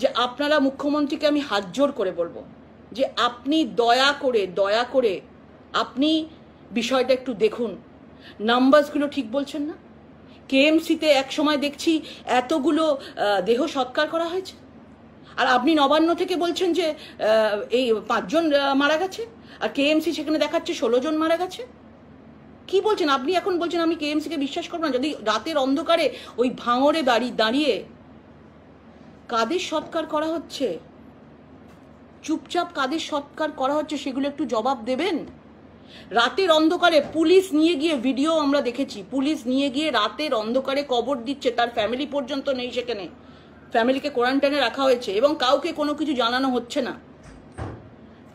যে আপনারা মুখ্যমন্ত্রীকে আমি হাত জোর করে বলবো যে আপনি দয়া করে দয়া করে আপনি বিষয়টা একটু দেখুন নাম্বারসগুলো ঠিক বলছেন না কেএমসিতে সময় দেখছি এতগুলো দেহ সৎকার করা হয়েছে আর আপনি নবান্ন থেকে বলছেন যে এই পাঁচজন মারা গেছে আর কেএমসি সেখানে দেখাচ্ছে ষোলো জন মারা গেছে কি বলছেন আপনি এখন বলছেন আমি কেএমসি কে বিশ্বাস করবো না যদি রাতের অন্ধকারে ওই ভাঙরে দাঁড়িয়ে দাঁড়িয়ে কাদের সৎকার করা হচ্ছে চুপচাপ কাদের সৎকার করা হচ্ছে সেগুলো একটু জবাব দেবেন রাতের অন্ধকারে পুলিশ নিয়ে গিয়ে ভিডিও আমরা দেখেছি পুলিশ নিয়ে গিয়ে রাতের অন্ধকারে কবর দিচ্ছে তার ফ্যামিলি পর্যন্ত নেই সেখানে ফ্যামিলিকে কোয়ারেন্টাইনে রাখা হয়েছে এবং কাউকে কোনো কিছু জানানো হচ্ছে না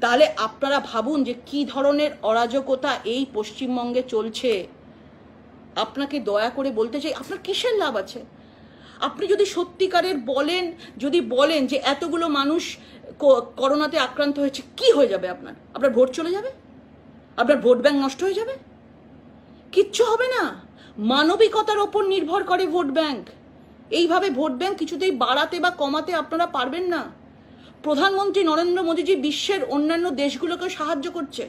তাহলে আপনারা ভাবুন যে কি ধরনের অরাজকতা এই পশ্চিমবঙ্গে চলছে আপনাকে দয়া করে বলতে চাই আপনার কিসের লাভ আছে আপনি যদি সত্যিকারের বলেন যদি বলেন যে এতগুলো মানুষ করোনাতে আক্রান্ত হয়েছে কি হয়ে যাবে আপনার আপনার ভোট চলে যাবে আপনার ভোট ব্যাংক নষ্ট হয়ে যাবে কিচ্ছু হবে না মানবিকতার ওপর নির্ভর করে ভোট ব্যাংক এইভাবে ভোট ব্যাংক কিছুতেই বাড়াতে বা কমাতে আপনারা পারবেন না প্রধানমন্ত্রী নরেন্দ্র মোদীজি বিশ্বের অন্যান্য দেশগুলোকে সাহায্য করছে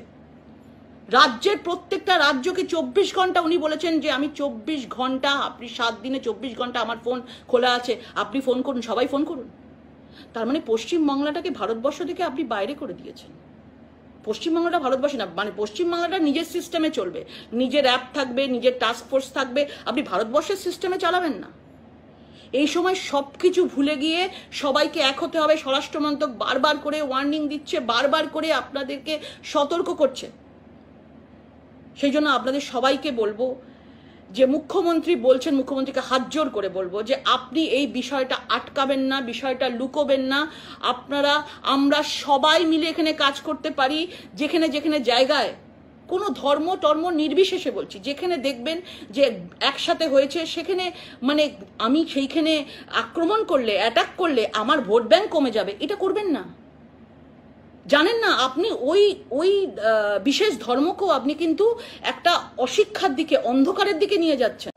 রাজ্যের প্রত্যেকটা রাজ্যকে চব্বিশ ঘন্টা উনি বলেছেন যে আমি চব্বিশ ঘন্টা আপনি সাত দিনে চব্বিশ ঘন্টা আমার ফোন খোলা আছে আপনি ফোন করুন সবাই ফোন করুন তার মানে পশ্চিমবাংলাটাকে ভারতবর্ষ থেকে আপনি বাইরে করে দিয়েছেন পশ্চিমবাংলাটা ভারতবর্ষে না মানে পশ্চিমবাংলাটা নিজের সিস্টেমে চলবে নিজের অ্যাপ থাকবে নিজের টাস্ক ফোর্স থাকবে আপনি ভারতবর্ষের সিস্টেমে চালাবেন না এই সময় সব কিছু ভুলে গিয়ে সবাইকে এক হতে হবে স্বরাষ্ট্রমন্ত্রক বারবার করে ওয়ার্নিং দিচ্ছে বারবার করে আপনাদেরকে সতর্ক করছে সেই জন্য আপনাদের সবাইকে বলবো যে মুখ্যমন্ত্রী বলছেন মুখ্যমন্ত্রীকে হাত জোর করে বলবো যে আপনি এই বিষয়টা আটকাবেন না বিষয়টা লুকোবেন না আপনারা আমরা সবাই মিলে এখানে কাজ করতে পারি যেখানে যেখানে জায়গায় কোনো ধর্ম টর্ম নির্বিশেষে বলছি যেখানে দেখবেন যে একসাথে হয়েছে সেখানে মানে আমি সেইখানে আক্রমণ করলে অ্যাটাক করলে আমার ভোট ব্যাংক কমে যাবে এটা করবেন না জানেন না আপনি ওই ওই বিশেষ ধর্মকেও আপনি কিন্তু একটা অশিক্ষার দিকে অন্ধকারের দিকে নিয়ে যাচ্ছেন